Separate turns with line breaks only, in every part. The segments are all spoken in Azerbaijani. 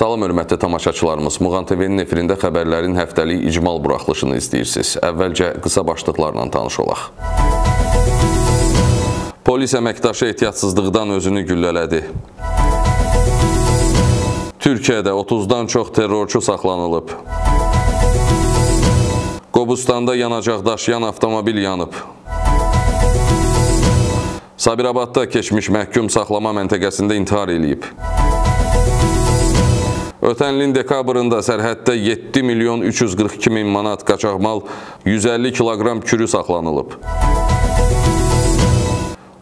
Salam hörmətli tamaşaçılarımız. Muğan TV-nin efirində xəbərlərin həftəlik icmal buraxılışını izləyirsiniz. Əvvəlcə qısa başlıqlarla tanış olaq. Polis əməkdaşı ehtiyatsızlıqdan özünü güllələdi. Türkiyədə 30-dan çox terrorçu saxlanılıb. Qobustanda yanacaq daşıyan avtomobil yanıb. Sabirabadda keçmiş məhkum saxlama məntəqəsində intihar eləyib. Ötən ilin dekabrında sərhəddə 7 milyon 342 min manat qaçaq mal, 150 kiloqram kürü saxlanılıb.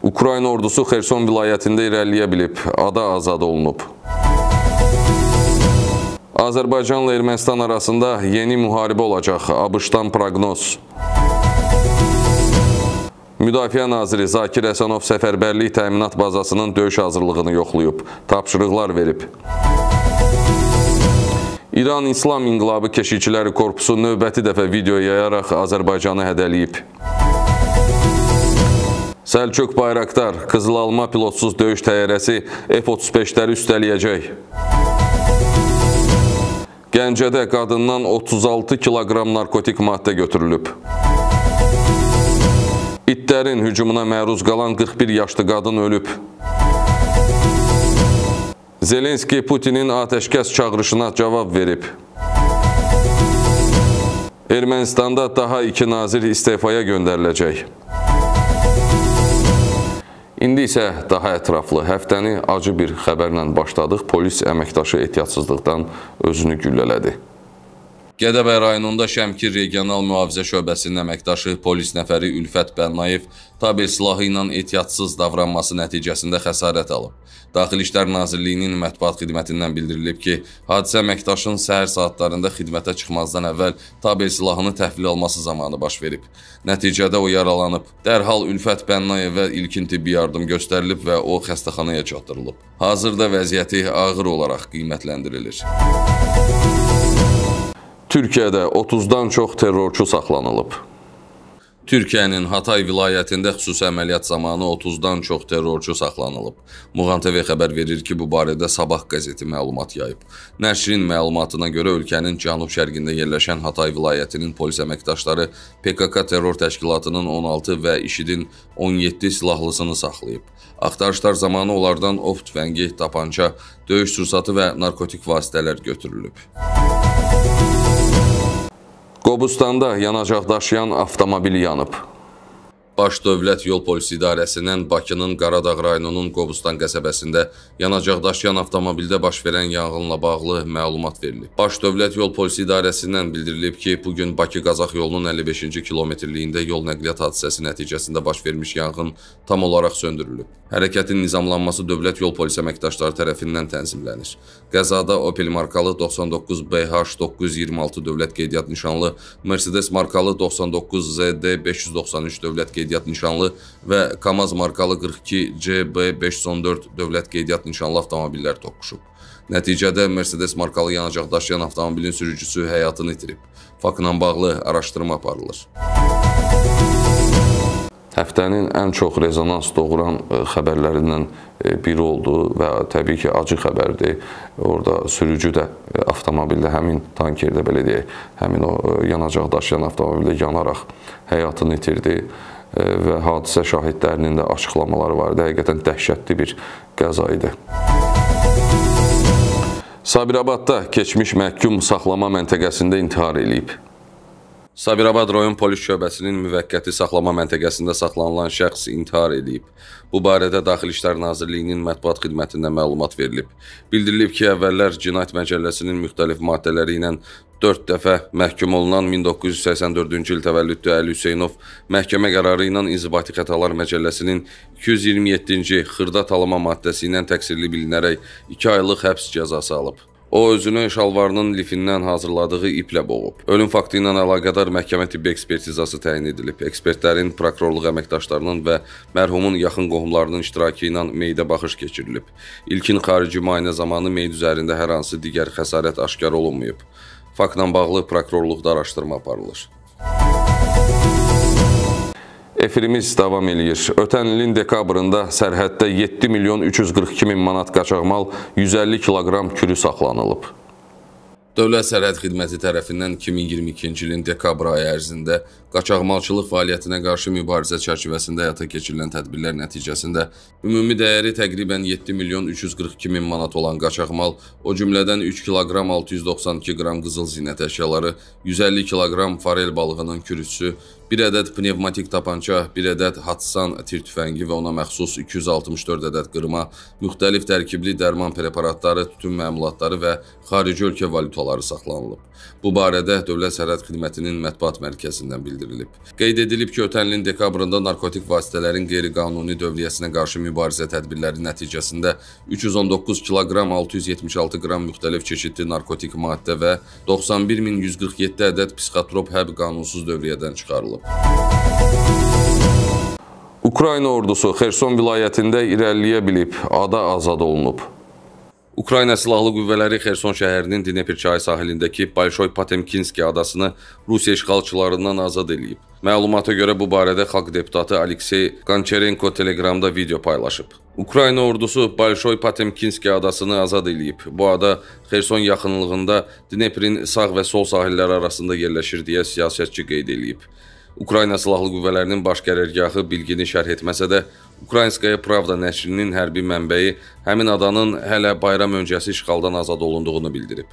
Ukrayna ordusu Xerson vilayətində irəliyə bilib, ada azad olunub. Azərbaycanla Ermənistan arasında yeni müharibə olacaq, ABŞ-dan proqnoz. Müdafiə Naziri Zakir Əsənov səfərbərlik təminat bazasının döyüş hazırlığını yoxlayıb, tapşırıqlar verib. Müzik İran İslam İnqilabı Keşikçiləri Korpusu növbəti dəfə video yayaraq Azərbaycanı hədəliyib. Səlçök Bayraqdar Qızılalma pilotsuz döyüş təyyarəsi F-35-ləri üstələyəcək. Gəncədə qadından 36 kiloqram narkotik maddə götürülüb. İtlərin hücumuna məruz qalan 41 yaşlı qadın ölüb. Zelenski Putinin atəşkəs çağırışına cavab verib. Ermənistanda daha iki nazir istefaya göndəriləcək. İndi isə daha ətraflı həftəni acı bir xəbərlə başladıq. Polis əməkdaşı ehtiyatsızlıqdan özünü güllələdi. Gədəbəy rayonunda Şəmkir regional mühafizə şöbəsinin əməkdaşı polis nəfəri Ülfət Bənnayev tabel silahı ilə ehtiyatsız davranması nəticəsində xəsarət alıb. Daxili İşlər Nazirliyinin mətbuat xidmətindən bildirilib ki, hadisə əməkdaşın səhər saatlarında xidmətə çıxmazdan əvvəl tabel silahını təhvil alması zamanı baş verib. Nəticədə o yaralanıb. Dərhal Ülfət Bənnayevə ilkin tibbi yardım göstərilib və o xəstəxanaya çatdırılıb. Hazırda vəziyyəti ağır olaraq qiymətləndirilir. Türkiyədə 30-dan çox terrorçu saxlanılıb. Türkiyənin Hatay vilayətində xüsusi əməliyyat zamanı 30-dan çox terrorçu saxlanılıb. Muğan TV xəbər verir ki, bu barədə Sabah qəzeti məlumat yayıb. Nəşrin məlumatına görə ölkənin cənub-şərqində yerləşən Hatay vilayətinin polis əməkdaşları PKK terror təşkilatının 16 və IŞİD-in 17 silahlısını saxlayıb. Axtarışlar zamanı onlardan ov tüfəngi, tapança, döyüş sursatı və narkotik vasitələr götürülüb. Müzik Qobustanda yanacaq daşıyan avtomobil yanıb. Baş Dövlət Yol Polisi İdarəsindən Bakının Qaradağ rayonunun Qobustan qəsəbəsində yanacaqdaşıyan avtomobildə baş verən yanğınla bağlı məlumat verilib. Baş Dövlət Yol Polisi İdarəsindən bildirilib ki, bu gün Bakı-Qazax yolunun 55-ci kilometrliyində yol nəqliyyat hadisəsi nəticəsində baş vermiş yanğın tam olaraq söndürülüb. Hərəkətin nizamlanması Dövlət Yol Polisi əməkdaşları tərəfindən tənzimlənir. Qəzada Opel markalı 99 BH926 dövlət qeydiyyat nişanlı, Mercedes markalı 99 ZD593 dövlət qeydiyyat qeydiyyat nişanlı və KAMAZ markalı 42CB514 dövlət qeydiyyat nişanlı avtomobillər toqquşub. Nəticədə Mercedes markalı yanacaq daşıyan avtomobilin sürücüsü həyatını itirib. Faktla bağlı araşdırma aparılır. Həftənin ən çox rezonans doğuran e, xəbərlərindən e, biri oldu və təbii ki, acı xəbərdir. Orada sürücü də e, avtomobildə həmin tankerdə belə deyək, həmin o yanacaq daşıyan avtomobildə yanaraq həyatını itirdi və hadisə şahidlərinin də açıqlamaları var idi. Həqiqətən dəhşətli bir qəza idi. Sabirabadda keçmiş məhkum saxlama məntəqəsində intihar eləyib. Sabirabad rayon polis şöbəsinin müvəqqəti saxlama məntəqəsində saxlanılan şəxs intihar edib. Bu barədə Daxili İşlər Nazirliyinin mətbuat xidmətindən məlumat verilib. Bildirilib ki, əvvəllər Cinayət Məcəlləsinin müxtəlif maddələri ilə 4 dəfə məhkum olunan 1984-cü il təvəllüdlü Əli Hüseynov məhkəmə qərarı ilə İnzibati Xətalar Məcəlləsinin 227-ci xırda talama maddəsi ilə təqsirli bilinərək 2 aylıq həbs cəzası alıb. O özünü şalvarının lifindən hazırladığı iplə boğub. Ölüm faktı ilə əlaqədar məhkəmə tibbi ekspertizası təyin edilib. Ekspertlərin, prokurorluq əməkdaşlarının və mərhumun yaxın qohumlarının iştirakı ilə meyidə baxış keçirilib. İlkin xarici müayinə zamanı meyid üzərində hər hansı digər xəsarət aşkar olunmayıb. Faktla bağlı prokurorluqda araşdırma aparılır. Efirimiz davam eləyir. Ötən ilin dekabrında sərhəddə 7 milyon 342 min manat qaçaq mal, 150 kiloqram kürü saxlanılıb. Dövlət Sərhəd Xidməti tərəfindən 2022-ci ilin dekabr ayı ərzində qaçaqmalçılıq fəaliyyətinə qarşı mübarizə çərçivəsində həyata keçirilən tədbirlər nəticəsində ümumi dəyəri təqribən 7 milyon 342 min manat olan qaçaqmal, o cümlədən 3 kiloqram 692 qram qızıl zinət əşyaları, 150 kiloqram farel balığının kürüsü, Bir ədəd pnevmatik tapança, bir ədəd Hatsan tir tüfəngi və ona məxsus 264 ədəd qırma, müxtəlif tərkibli dərman preparatları, tütün məmulatları və xarici ölkə valyutaları saxlanılıb. Bu barədə Dövlət Sərhəd Xidmətinin mətbuat mərkəzindən bildirilib. Qeyd edilib ki, ötən ilin dekabrında narkotik vasitələrin qeyri-qanuni dövriyyəsinə qarşı mübarizə tədbirləri nəticəsində 319 kiloqram 676 qram müxtəlif çeşidli narkotik maddə və 911.147 ədəd psixotrop həb qanunsuz dövriyyədən çıxarılıb oldu. Ukrayna ordusu Xerson vilayətində irəliyə bilib, ada azad olunub. Ukrayna Silahlı Qüvvələri Xerson şəhərinin Dnepr çayı sahilindəki Balşoy Potemkinski adasını Rusiya işğalçılarından azad eləyib. Məlumata görə bu barədə xalq deputatı Aleksey Qançerenko Telegramda video paylaşıb. Ukrayna ordusu Balşoy Potemkinski adasını azad eləyib. Bu ada Xerson yaxınlığında Dneprin sağ və sol sahilləri arasında yerləşir deyə siyasetçi qeyd eləyib. Ukrayna Silahlı Qüvvələrinin baş qərargahı bilgini şərh etməsə də, Ukraynskaya Pravda nəşrinin hərbi mənbəyi həmin adanın hələ bayram öncəsi işğaldan azad olunduğunu bildirib.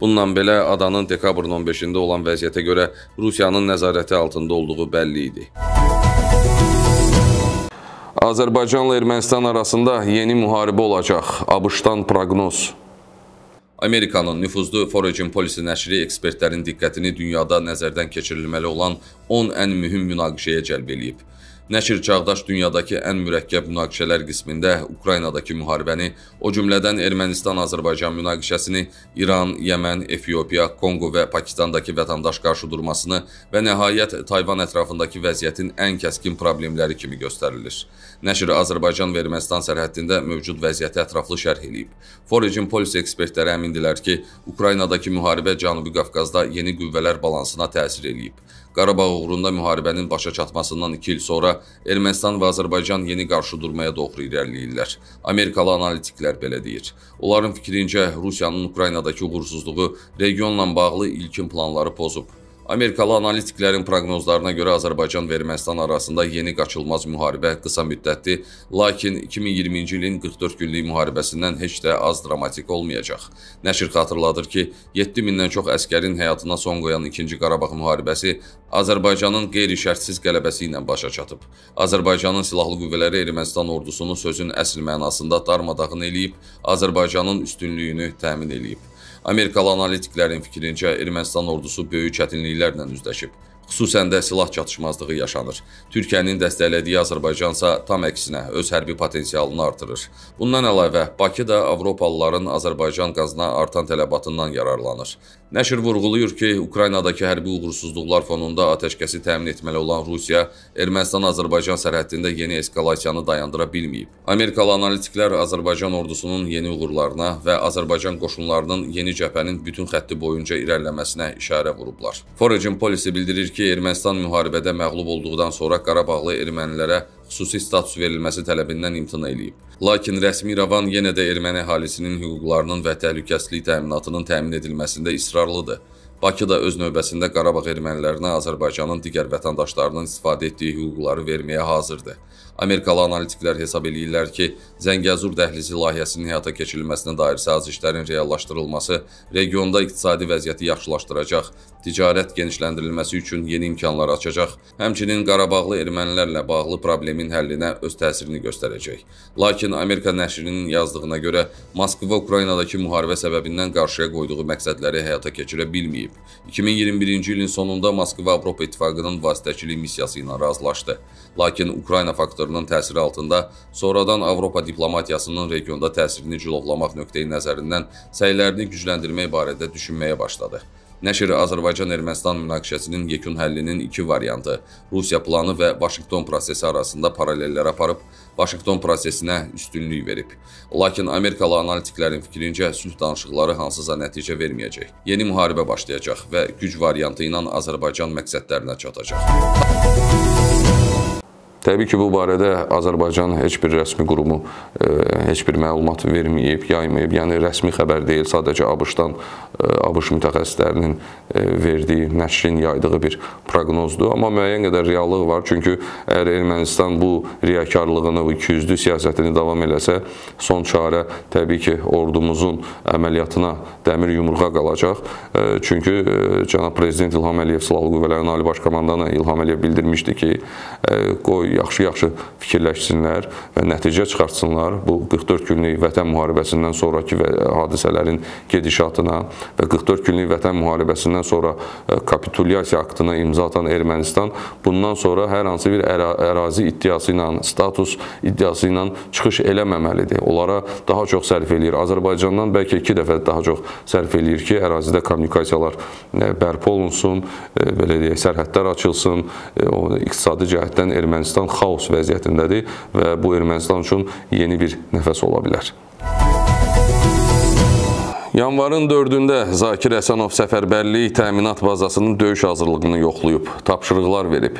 Bununla belə adanın dekabrın 15-də olan vəziyyətə görə Rusiyanın nəzarəti altında olduğu bəlli idi. Azərbaycanla Ermənistan arasında yeni müharibə olacaq. ABŞ-dan proqnoz Amerikanın nüfuzlu Foreign Policy nəşri ekspertlərin diqqətini dünyada nəzərdən keçirilməli olan 10 ən mühüm münaqişəyə cəlb eləyib. Nəşr çağdaş dünyadakı ən mürəkkəb münaqişələr qismində Ukraynadakı müharibəni, o cümlədən Ermənistan-Azərbaycan münaqişəsini, İran, Yəmən, Efiopiya, Konqo və Pakistandakı vətəndaş qarşıdurmasını və nəhayət Tayvan ətrafındakı vəziyyətin ən kəskin problemləri kimi göstərilir. Nəşr Azərbaycan və Ermənistan sərhəddində mövcud vəziyyəti ətraflı şərh eləyib. Foreign Policy ekspertləri əmindilər ki, Ukraynadakı müharibə Cənubi Qafqazda yeni qüvvələr balansına təsir eləyib. Qarabağ uğrunda müharibənin başa çatmasından 2 il sonra Ermənistan və Azərbaycan yeni qarşıdurmaya doğru irəliləyirlər. Amerikalı analitiklər belə deyir. Onların fikrincə Rusiyanın Ukraynadakı uğursuzluğu regionla bağlı ilkin planları pozub. Amerikalı analitiklərin proqnozlarına görə Azərbaycan və Ermənistan arasında yeni qaçılmaz müharibə qısa müddətli, lakin 2020-ci ilin 44 günlük müharibəsindən heç də az dramatik olmayacaq. Nəşr xatırladır ki, 7000-dən çox əskərin həyatına son qoyan 2-ci Qarabağ müharibəsi Azərbaycanın qeyri-şərtsiz qələbəsi ilə başa çatıb. Azərbaycanın silahlı qüvvələri Ermənistan ordusunu sözün əsl mənasında darmadağın eləyib, Azərbaycanın üstünlüyünü təmin eləyib. Amerikalı analitiklərin fikrincə Ermənistan ordusu böyük çətinliklərlə üzləşib. Xüsusən də silah çatışmazlığı yaşanır. Türkiyənin dəstəklədiyi Azərbaycansa tam əksinə öz hərbi potensialını artırır. Bundan əlavə Bakı da Avropalıların Azərbaycan qazına artan tələbatından yararlanır. Nəşr vurğuluyur ki, Ukraynadakı hərbi uğursuzluqlar fonunda atəşkəsi təmin etməli olan Rusiya Ermənistan-Azərbaycan sərhədində yeni eskalasiyanı dayandıra bilməyib. Amerikalı analitiklər Azərbaycan ordusunun yeni uğurlarına və Azərbaycan qoşunlarının yeni cəbhənin bütün xətti boyunca irəliləməsinə işarə vurublar. Foreign Policy bildirir ki, Ermənistan müharibədə məğlub olduqdan sonra Qarabağlı ermənilərə xüsusi status verilməsi tələbindən imtina eləyib. Lakin rəsmi İrəvan yenə də erməni əhalisinin hüquqlarının və təhlükəsizlik təminatının təmin edilməsində israrlıdır. Bakı da öz növbəsində Qarabağ ermənilərinə Azərbaycanın digər vətəndaşlarının istifadə etdiyi hüquqları verməyə hazırdır. Amerikalı analitiklər hesab eləyirlər ki, Zəngəzur dəhlizi layihəsinin həyata keçirilməsinə dair sazişlərin reallaşdırılması regionda iqtisadi vəziyyəti yaxşılaşdıracaq ticarət genişləndirilməsi üçün yeni imkanlar açacaq, həmçinin Qarabağlı ermənilərlə bağlı problemin həllinə öz təsirini göstərəcək. Lakin Amerika nəşrinin yazdığına görə Moskva Ukraynadakı müharibə səbəbindən qarşıya qoyduğu məqsədləri həyata keçirə bilməyib. 2021-ci ilin sonunda Moskva Avropa İttifaqının vasitəçilik missiyası ilə razılaşdı. Lakin Ukrayna faktorunun təsiri altında sonradan Avropa diplomatiyasının regionda təsirini cilovlamaq nöqteyi nəzərindən səylərini gücləndirmək barədə düşünməyə başladı. Nəşr Azərbaycan-Ermənistan münaqişəsinin yekun həllinin iki variantı, Rusiya planı və Vaşinqton prosesi arasında paralellər aparıb, Vaşinqton prosesinə üstünlük verib. Lakin Amerikalı analitiklərin fikrincə sülh danışıqları hansısa nəticə verməyəcək. Yeni müharibə başlayacaq və güc variantı ilə Azərbaycan məqsədlərinə çatacaq. Təbii ki, bu barədə Azərbaycan heç bir rəsmi qurumu e, heç bir məlumat verməyib, yaymayıb. Yəni rəsmi xəbər deyil, sadəcə ABŞ-dan e, ABŞ mütəxəssislərinin e, verdiyi, nəşrin yaydığı bir proqnozdur. Amma müəyyən qədər reallıq var, çünki əgər Ermənistan bu riyakarlığını, bu ikiyüzlü siyasətini davam eləsə, son çarə təbii ki, ordumuzun əməliyyatına dəmir yumruğa qalacaq. E, çünki e, cənab prezident İlham Əliyev Silahlı Qüvvələrin Ali Baş Komandanı İlham Əliyev bildirmişdi ki, e, qoy yaxşı-yaxşı fikirləşsinlər və nəticə çıxartsınlar bu 44 günlük vətən müharibəsindən sonrakı hadisələrin gedişatına və 44 günlük vətən müharibəsindən sonra e, kapitulyasiya aktına imza atan Ermənistan bundan sonra hər hansı bir ərazi iddiası ilə, status iddiası ilə çıxış eləməməlidir. Onlara daha çox sərf eləyir. Azərbaycandan bəlkə 2 dəfə daha çox sərf eləyir ki, ərazidə kommunikasiyalar e, bərpa olunsun, e, belə deyək, sərhədlər açılsın, o iqtisadi cəhətdən Ermənistan Ermənistan xaos vəziyyətindədir və bu Ermənistan üçün yeni bir nəfəs ola bilər. Yanvarın 4-də Zakir Həsənov səfərbərlik təminat bazasının döyüş hazırlığını yoxlayıb, tapşırıqlar verib.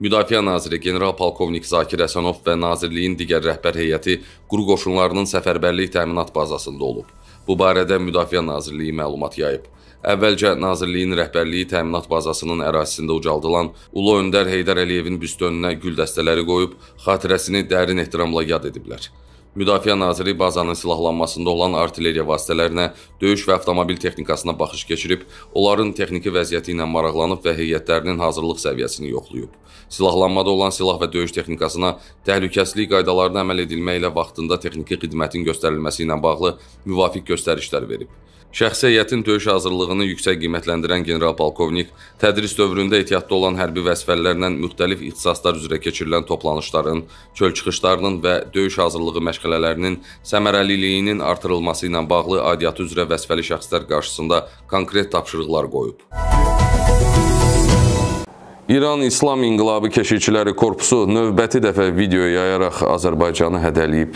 Müdafiə naziri general polkovnik Zakir Həsənov və nazirliyin digər rəhbər heyəti quru qoşunlarının səfərbərlik təminat bazasında olub. Bu barədə Müdafiə Nazirliyi məlumat yayıb. Əvvəlcə Nazirliyin rəhbərliyi təminat bazasının ərazisində ucaldılan Ulu öndər Heydər Əliyevin büstü önünə gül dəstələri qoyub xatirəsini dərin ehtiramla yad ediblər. Müdafiə naziri bazanın silahlanmasında olan artilleriya vasitələrinə, döyüş və avtomobil texnikasına baxış keçirib, onların texniki vəziyyəti ilə maraqlanıb və heyətlərinin hazırlıq səviyyəsini yoxlayıb. Silahlanmada olan silah və döyüş texnikasına təhlükəsizlik qaydalarına əməl edilməklə vaxtında texniki xidmətin göstərilməsi ilə bağlı müvafiq göstərişlər verib. Şəxsi heyətin döyüş hazırlığını yüksək qiymətləndirən general polkovnik tədris dövründə ehtiyatda olan hərbi vəzifələrlə müxtəlif ixtisaslar üzrə keçirilən toplanışların, çöl çıxışlarının və döyüş hazırlığı məşğələlərinin səmərəliliyinin artırılması ilə bağlı aidiyyatı üzrə vəzifəli şəxslər qarşısında konkret tapşırıqlar qoyub. İran İslam İnqilabı Keşikçiləri Korpusu növbəti dəfə video yayaraq Azərbaycanı hədələyib.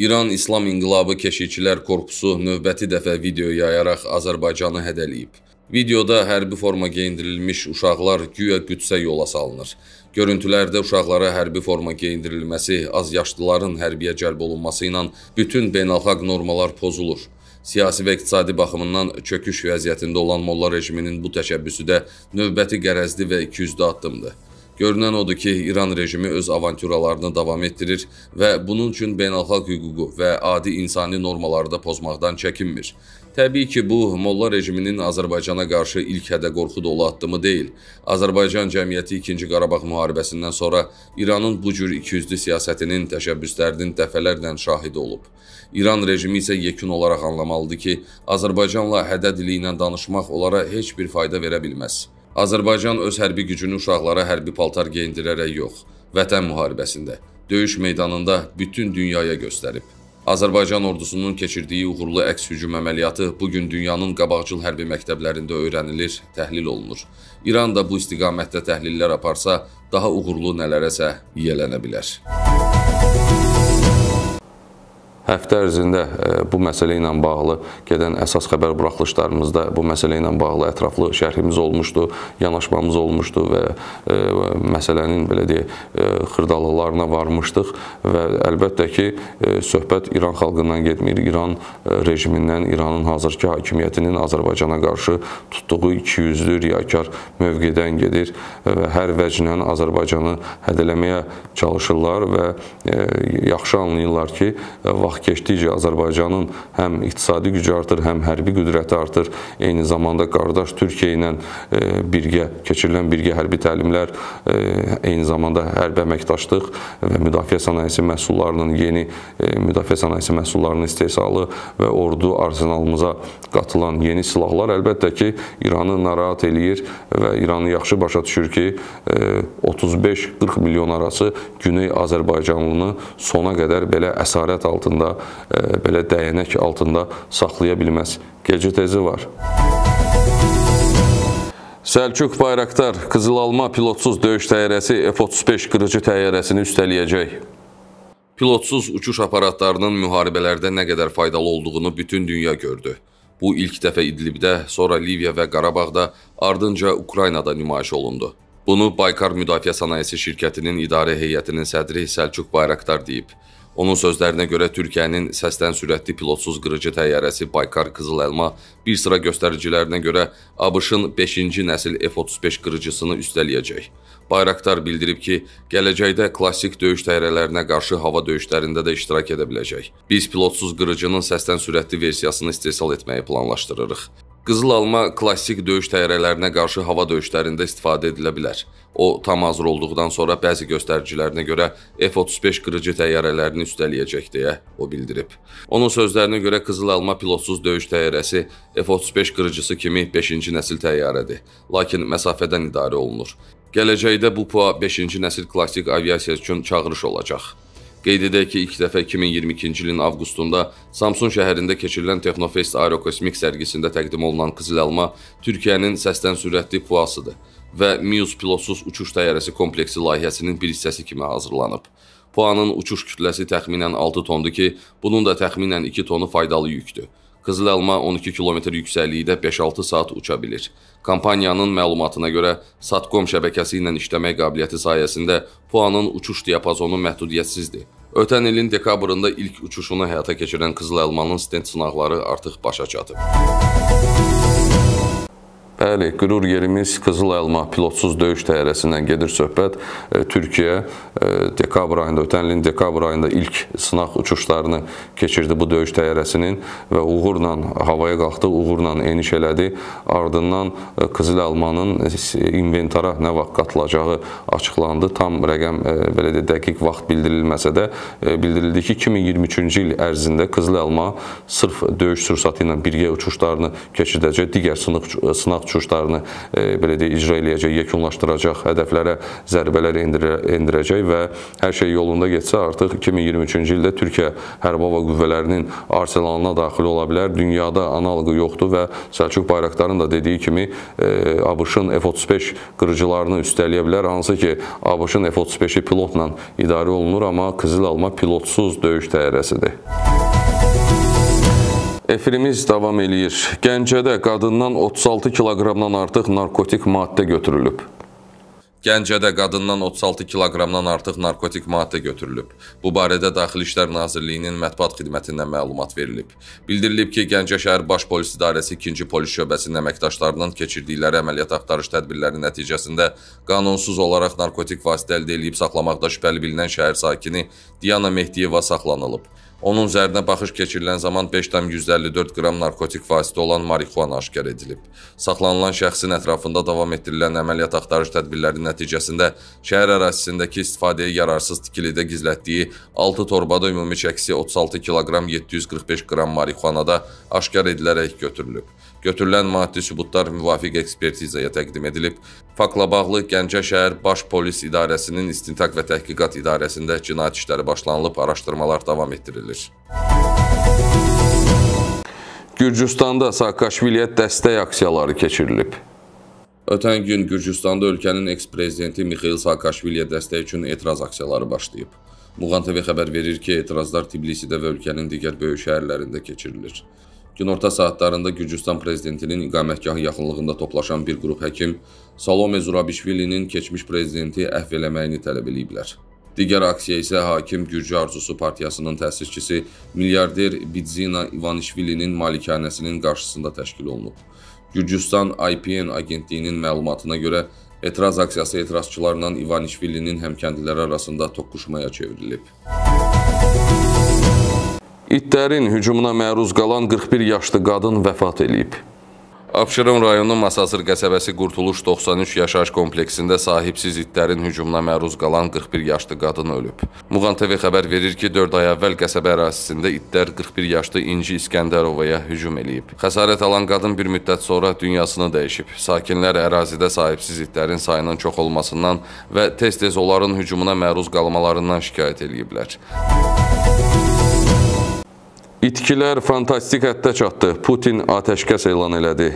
İran İslam İnqilabı Keşikçilər Korpusu növbəti dəfə video yayaraq Azərbaycanı hədələyib. Videoda hərbi forma geyindirilmiş uşaqlar güya Qüdsə yola salınır. Görüntülərdə uşaqlara hərbi forma geyindirilməsi, az yaşlıların hərbiyə cəlb olunması ilə bütün beynəlxalq normalar pozulur. Siyasi və iqtisadi baxımından çöküş vəziyyətində olan Molla rejiminin bu təşəbbüsü də növbəti qərəzli və ikiyüzlü addımdır. Görünən odur ki, İran rejimi öz avanturalarını davam etdirir və bunun üçün beynəlxalq hüququ və adi insani normaları da pozmaqdan çəkinmir. Təbii ki, bu Molla rejiminin Azərbaycana qarşı ilk hədə qorxu dolu addımı deyil. Azərbaycan cəmiyyəti 2-ci Qarabağ müharibəsindən sonra İranın bu cür ikiyüzlü siyasətinin təşəbbüslərinin dəfələrlə şahidi olub. İran rejimi isə yekun olaraq anlamalıdır ki, Azərbaycanla hədə dili ilə danışmaq onlara heç bir fayda verə bilməz. Azərbaycan öz hərbi gücünü uşaqlara hərbi paltar geyindirərək yox, Vətən müharibəsində, döyüş meydanında bütün dünyaya göstərib. Azərbaycan ordusunun keçirdiyi uğurlu əks hücum əməliyyatı bu gün dünyanın qabaqcıl hərbi məktəblərində öyrənilir, təhlil olunur. İran da bu istiqamətdə təhlillər aparsa, daha uğurlu nələrəsə yiyələnə bilər. Müzik Həftə ərzində e, bu məsələ ilə bağlı gedən əsas xəbər buraxılışlarımızda bu məsələ ilə bağlı ətraflı şərhimiz olmuşdu, yanaşmamız olmuşdu və e, məsələnin belə deyək e, xırdalıqlarına varmışdıq və əlbəttə ki, söhbət İran xalqından getmir. İran rejimindən, İranın hazırki hakimiyyətinin Azərbaycana qarşı tutduğu ikiyüzlü riyakar mövqedən gedir və hər vəclə Azərbaycanı hədələməyə çalışırlar və yaxşı anlayırlar ki, vaxt vaxt keçdikcə Azərbaycanın həm iqtisadi gücü artır, həm hərbi qüdrəti artır. Eyni zamanda qardaş Türkiyə ilə e, birgə keçirilən birgə hərbi təlimlər, e, eyni zamanda hərbi əməkdaşlıq və müdafiə sənayesi məhsullarının yeni e, müdafiə sənayesi məhsullarının istehsalı və ordu arsenalımıza qatılan yeni silahlar əlbəttə ki, İranı narahat eləyir və İranı yaxşı başa düşür ki, 35-40 milyon arası Güney Azərbaycanlını sona qədər belə əsarət altında da e, belə dəyənək altında saxlaya bilməz. Gecə tezi var. Səlcuq Bayraqdar Qızılalma pilotsuz döyüş təyyarəsi F-35 qırıcı təyyarəsini üstələyəcək. Pilotsuz uçuş aparatlarının müharibələrdə nə qədər faydalı olduğunu bütün dünya gördü. Bu ilk dəfə İdlibdə, sonra Liviya və Qarabağda, ardınca Ukraynada nümayiş olundu. Bunu Baykar Müdafiə Sənayesi şirkətinin idarə heyətinin sədri Səlcuq Bayraqdar deyib. Onun sözlərinə görə Türkiyənin səsdən sürətli pilotsuz qırıcı təyyarəsi Baykar Qızıl Elma bir sıra göstəricilərinə görə ABŞ-ın 5-ci nəsil F-35 qırıcısını üstələyəcək. Bayraktar bildirib ki, gələcəkdə klassik döyüş təyyarələrinə qarşı hava döyüşlərində də iştirak edə biləcək. Biz pilotsuz qırıcının səsdən sürətli versiyasını istehsal etməyi planlaşdırırıq. Qızıl alma klassik döyüş təyyarələrinə qarşı hava döyüşlərində istifadə edilə bilər. O tam hazır olduqdan sonra bəzi göstəricilərinə görə F-35 qırıcı təyyarələrini üstələyəcək deyə o bildirib. Onun sözlərinə görə Qızıl alma pilotsuz döyüş təyyarəsi F-35 qırıcısı kimi 5-ci nəsil təyyarədir, lakin məsafədən idarə olunur. Gələcəkdə bu PUA 5-ci nəsil klassik aviasiya üçün çağırış olacaq. Qeyd edək ki, ilk dəfə 2022-ci ilin avqustunda Samsun şəhərində keçirilən Texnofest Aerokosmik sərgisində təqdim olunan Qızıl Alma Türkiyənin səsdən sürətli puasıdır və Mius pilotsuz uçuş təyyarəsi kompleksi layihəsinin bir hissəsi kimi hazırlanıb. Puanın uçuş kütləsi təxminən 6 tondur ki, bunun da təxminən 2 tonu faydalı yükdür. Qızıl Alma 12 kilometr yüksəklikdə 5-6 saat uça bilir. Kompaniyanın məlumatına görə Satcom şəbəkəsi ilə işləmək qabiliyyəti sayəsində PUA-nın uçuş diapazonu məhdudiyyətsizdir. Ötən ilin dekabrında ilk uçuşunu həyata keçirən Qızıl Almanın stend sınaqları artıq başa çatıb. Bəli, qürur yerimiz Qızıl Elma pilotsuz döyüş təyyarəsindən gedir söhbət. E, Türkiyə e, dekabr ayında, ötən ilin dekabr ayında ilk sınaq uçuşlarını keçirdi bu döyüş təyyarəsinin və uğurla havaya qalxdı, uğurla eniş elədi. Ardından e, Qızıl Elmanın inventara nə vaxt qatılacağı açıqlandı. Tam rəqəm belə də dəqiq vaxt bildirilməsə də bildirildi ki, 2023-cü il ərzində Qızıl Elma sırf döyüş sursatı ilə birgə uçuşlarını keçirdəcək digər sınaq sınaq uçuşlarını e, belə deyək icra eləyəcək, yekunlaşdıracaq, hədəflərə zərbələr endirəcək və hər şey yolunda getsə artıq 2023-cü ildə Türkiyə hərbi hava qüvvələrinin arsenalına daxil ola bilər. Dünyada analoqu yoxdur və Səlcuq Bayraqdarın da dediyi kimi e, ABŞ-ın F-35 qırıcılarını üstələyə bilər. Hansı ki, ABŞ-ın F-35-i pilotla idarə olunur, amma Qızıl Alma pilotsuz döyüş təyyarəsidir. Efirimiz davam eləyir. Gəncədə qadından 36 kiloqramdan artıq narkotik maddə götürülüb. Gəncədə qadından 36 kiloqramdan artıq narkotik maddə götürülüb. Bu barədə Daxili İşlər Nazirliyinin mətbuat xidmətindən məlumat verilib. Bildirilib ki, Gəncə şəhər Baş Polis İdarəsi 2-ci Polis şöbəsinin əməkdaşlarının keçirdikləri əməliyyat axtarış tədbirləri nəticəsində qanunsuz olaraq narkotik vasitə əldə edib saxlamaqda şübhəli bilinən şəhər sakini Diana Mehdiyeva saxlanılıb. Onun üzərinə baxış keçirilən zaman 5,154 qram narkotik vasitə olan marixuana aşkar edilib. Saxlanılan şəxsin ətrafında davam etdirilən əməliyyat axtarış tədbirləri nəticəsində şəhər ərazisindəki istifadəyə yararsız tikilidə gizlətdiyi 6 torbada ümumi çəkisi 36 kiloqram 745 qram marixuanada aşkar edilərək götürülüb. Götürülən maddi sübutlar müvafiq ekspertizaya təqdim edilib. Faktla bağlı Gəncə şəhər Baş Polis İdarəsinin İstintaq və Təhqiqat İdarəsində cinayət işləri başlanılıb, araşdırmalar davam etdirilir. Gürcüstanda Saakashviliyə dəstək aksiyaları keçirilib. Ötən gün Gürcüstanda ölkənin eks-prezidenti Mixail Saakashviliyə dəstək üçün etiraz aksiyaları başlayıb. Muğan TV xəbər verir ki, etirazlar Tbilisidə və ölkənin digər böyük şəhərlərində keçirilir. Günorta saatlarında Gürcüstan prezidentinin iqamətgahı yaxınlığında toplaşan bir qrup həkim Salome Zurabişvilinin keçmiş prezidenti əhv eləməyini tələb eləyiblər. Digər aksiya isə hakim Gürcü Arzusu partiyasının təsisçisi milyarder Bidzina İvanişvilinin malikanəsinin qarşısında təşkil olunub. Gürcüstan IPN agentliyinin məlumatına görə etiraz aksiyası etirazçılarla İvanişvilinin həmkəndiləri arasında toqquşmaya çevrilib. Müzik İtlərin hücumuna məruz qalan 41 yaşlı qadın vəfat eləyib. Abşeron rayonu Masazır qəsəbəsi Qurtuluş 93 yaşayış kompleksində sahibsiz itlərin hücumuna məruz qalan 41 yaşlı qadın ölüb. Muğan TV xəbər verir ki, 4 ay əvvəl qəsəbə ərazisində itlər 41 yaşlı İnci İskəndərovaya hücum eləyib. Xəsarət alan qadın bir müddət sonra dünyasını dəyişib. Sakinlər ərazidə sahibsiz itlərin sayının çox olmasından və tez-tez onların hücumuna məruz qalmalarından şikayət eləyiblər. Müzik İtkilər fantastik həddə çatdı. Putin atəşkəs elan elədi.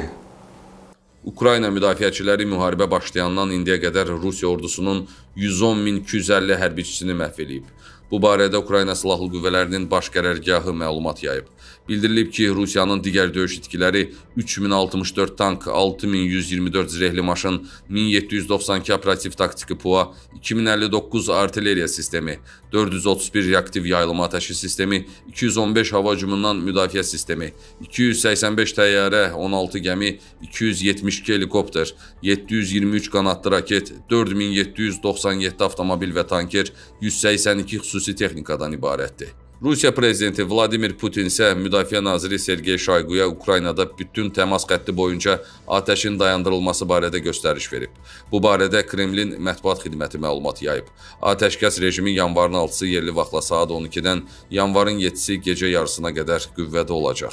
Ukrayna müdafiəçiləri müharibə başlayandan indiyə qədər Rusiya ordusunun 110 min 250 hərbiçisini məhv eləyib. Bu barədə Ukrayna Silahlı Qüvvələrinin Baş Qərərgahı məlumat yayıb. Bildirilib ki, Rusiyanın digər döyüş itkiləri 3064 tank, 6124 zirehli maşın, 1792 operativ taktiki PUA, 2059 artilleriya sistemi, 431 reaktiv yayılma atəşi sistemi, 215 hava hücumundan müdafiə sistemi, 285 təyyarə, 16 gəmi, 272 helikopter, 723 qanadlı raket, 4797 avtomobil və tanker, 182 xüsusi texnikadan ibarətdir. Rusiya prezidenti Vladimir Putin isə Müdafiə naziri Sergey Şoyquya Ukraynada bütün təmas xətti boyunca atəşin dayandırılması barədə göstəriş verib. Bu barədə Kremlin mətbuat xidməti məlumat yayıb. Atəşkəs rejimi yanvarın 6-sı yerli vaxtla saat 12-dən yanvarın 7-si gecə yarısına qədər qüvvədə olacaq.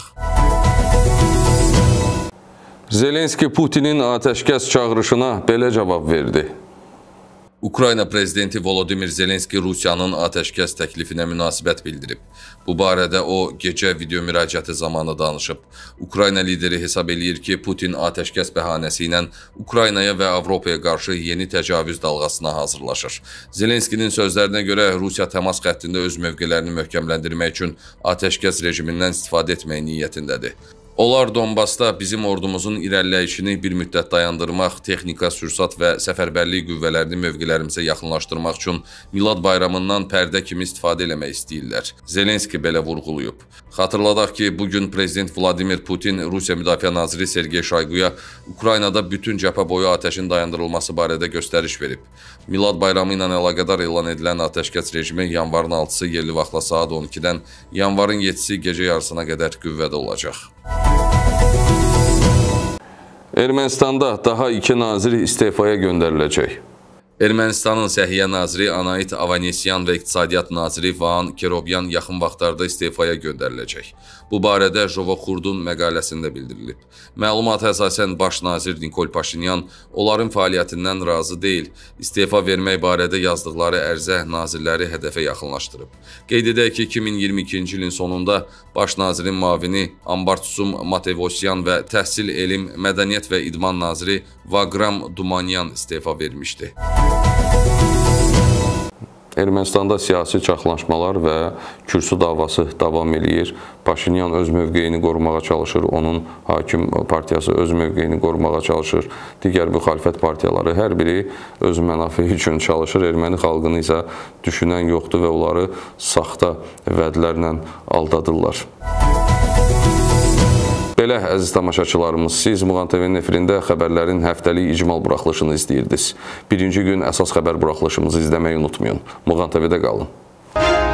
Zelenski Putinin atəşkəs çağırışına belə cavab verdi. Ukrayna prezidenti Volodimir Zelenski Rusiyanın atəşkəs təklifinə münasibət bildirib. Bu barədə o gecə video müraciəti zamanı danışıb. Ukrayna lideri hesab eləyir ki, Putin atəşkəs bəhanəsi ilə Ukraynaya və Avropaya qarşı yeni təcavüz dalğasına hazırlaşır. Zelenskinin sözlərinə görə Rusiya təmas xəttində öz mövqelərini möhkəmləndirmək üçün atəşkəs rejimindən istifadə etmək niyyətindədir. Onlar Donbasda bizim ordumuzun irəliləyişini bir müddət dayandırmaq, texnika, sürsat və səfərbərlik qüvvələrini mövqelərimizə yaxınlaşdırmaq üçün Milad bayramından pərdə kimi istifadə eləmək istəyirlər. Zelenski belə vurğulayıb. Xatırladaq ki, bu gün prezident Vladimir Putin Rusiya Müdafiə naziri Sergey Şoyquya Ukraynada bütün cəbhə boyu atəşin dayandırılması barədə göstəriş verib. Milad bayramı ilə əlaqədar elan edilən atəşkəs rejimi yanvarın 6-sı yerli vaxtla saat 12-dən yanvarın 7-si gecə yarısına qədər qüvvədə olacaq. Ermənistanda daha iki nazir istefaya göndəriləcək. Ermənistanın Səhiyyə naziri Anait Avanesyan və İqtisadiyyat naziri Van Kerobyan yaxın vaxtlarda istefaya göndəriləcək. Bu barədə Jovoxurdun məqaləsində bildirilib. Məlumata əsasən baş nazir Nikol Paşinyan onların fəaliyyətindən razı deyil, istefa vermək barədə yazdıqları ərzə nazirləri hədəfə yaxınlaşdırıb. Qeyd edək ki, 2022-ci ilin sonunda baş nazirin müavini Ambartusum Matevosyan və təhsil, elm, mədəniyyət və idman naziri Vagram Dumanyan istefa vermişdi. Müzik Ermənistanda siyasi çaxlaşmalar və kürsü davası davam eləyir. Paşinyan öz mövqeyini qorumağa çalışır, onun hakim partiyası öz mövqeyini qorumağa çalışır. Digər müxalifət partiyaları hər biri öz mənafiyi üçün çalışır. Erməni xalqını isə düşünən yoxdur və onları saxta vədlərlə aldadırlar. Müzik Belə əziz tamaşaçılarımız, siz Muğan TV-nin efirində xəbərlərin həftəlik icmal buraxılışını izləyirdiniz. Birinci gün əsas xəbər buraxılışımızı izləməyi unutmayın. Muğan TV-də qalın.